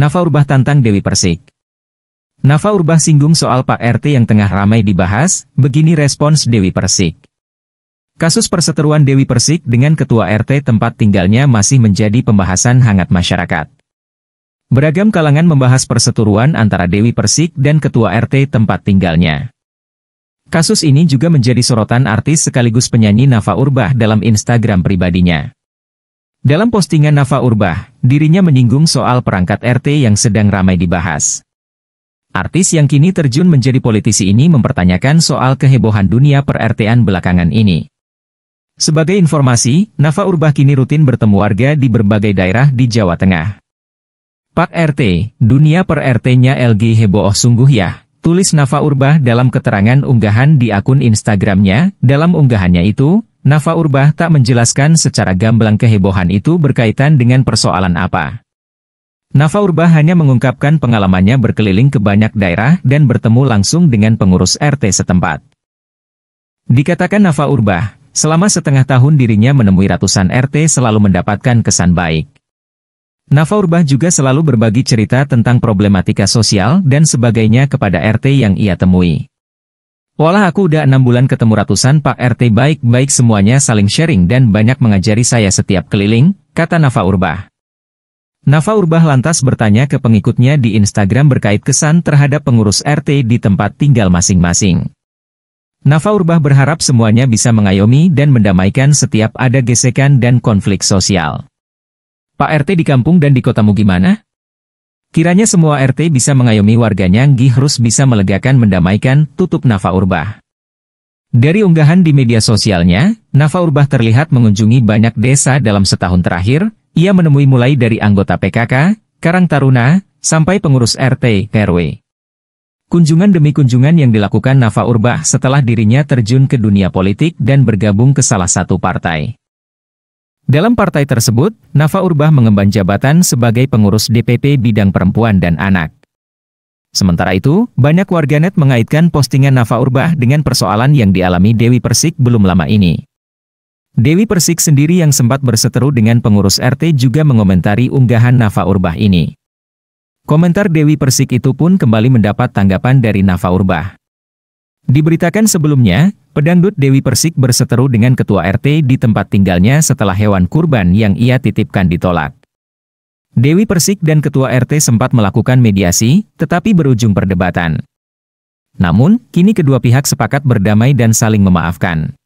Nafa Urbah tantang Dewi Persik. Nafa Urbah singgung soal Pak RT yang tengah ramai dibahas, begini respons Dewi Persik. Kasus perseteruan Dewi Persik dengan ketua RT tempat tinggalnya masih menjadi pembahasan hangat masyarakat. Beragam kalangan membahas perseteruan antara Dewi Persik dan ketua RT tempat tinggalnya. Kasus ini juga menjadi sorotan artis sekaligus penyanyi Nafa Urbah dalam Instagram pribadinya. Dalam postingan Nafa Urbah, dirinya menyinggung soal perangkat RT yang sedang ramai dibahas. Artis yang kini terjun menjadi politisi ini mempertanyakan soal kehebohan dunia per RT-an belakangan ini. Sebagai informasi, Nafa Urbah kini rutin bertemu warga di berbagai daerah di Jawa Tengah. Pak RT, dunia per RT-nya LG heboh sungguh ya, tulis Nafa Urbah dalam keterangan unggahan di akun Instagramnya, dalam unggahannya itu, Nafa Urbah tak menjelaskan secara gamblang kehebohan itu berkaitan dengan persoalan apa. Nafa Urbah hanya mengungkapkan pengalamannya berkeliling ke banyak daerah dan bertemu langsung dengan pengurus RT setempat. Dikatakan Nafa Urbah, selama setengah tahun dirinya menemui ratusan RT selalu mendapatkan kesan baik. Nafa Urbah juga selalu berbagi cerita tentang problematika sosial dan sebagainya kepada RT yang ia temui. Walah aku udah enam bulan ketemu ratusan Pak RT baik-baik semuanya saling sharing dan banyak mengajari saya setiap keliling, kata Nafa Urbah. Nafa Urbah lantas bertanya ke pengikutnya di Instagram berkait kesan terhadap pengurus RT di tempat tinggal masing-masing. Nafa Urbah berharap semuanya bisa mengayomi dan mendamaikan setiap ada gesekan dan konflik sosial. Pak RT di kampung dan di kotamu gimana? Kiranya semua RT bisa mengayomi warganya Gihrus bisa melegakan mendamaikan, tutup Nafa Urbah. Dari unggahan di media sosialnya, Nafa Urbah terlihat mengunjungi banyak desa dalam setahun terakhir, ia menemui mulai dari anggota PKK, Karang Taruna, sampai pengurus RT, RW. Kunjungan demi kunjungan yang dilakukan Nafa Urbah setelah dirinya terjun ke dunia politik dan bergabung ke salah satu partai. Dalam partai tersebut, Nafa Urbah mengemban jabatan sebagai pengurus DPP bidang perempuan dan anak. Sementara itu, banyak warganet mengaitkan postingan Nafa Urbah dengan persoalan yang dialami Dewi Persik belum lama ini. Dewi Persik sendiri yang sempat berseteru dengan pengurus RT juga mengomentari unggahan Nafa Urbah ini. Komentar Dewi Persik itu pun kembali mendapat tanggapan dari Nafa Urbah. Diberitakan sebelumnya, Pedangdut Dewi Persik berseteru dengan ketua RT di tempat tinggalnya setelah hewan kurban yang ia titipkan ditolak. Dewi Persik dan ketua RT sempat melakukan mediasi, tetapi berujung perdebatan. Namun, kini kedua pihak sepakat berdamai dan saling memaafkan.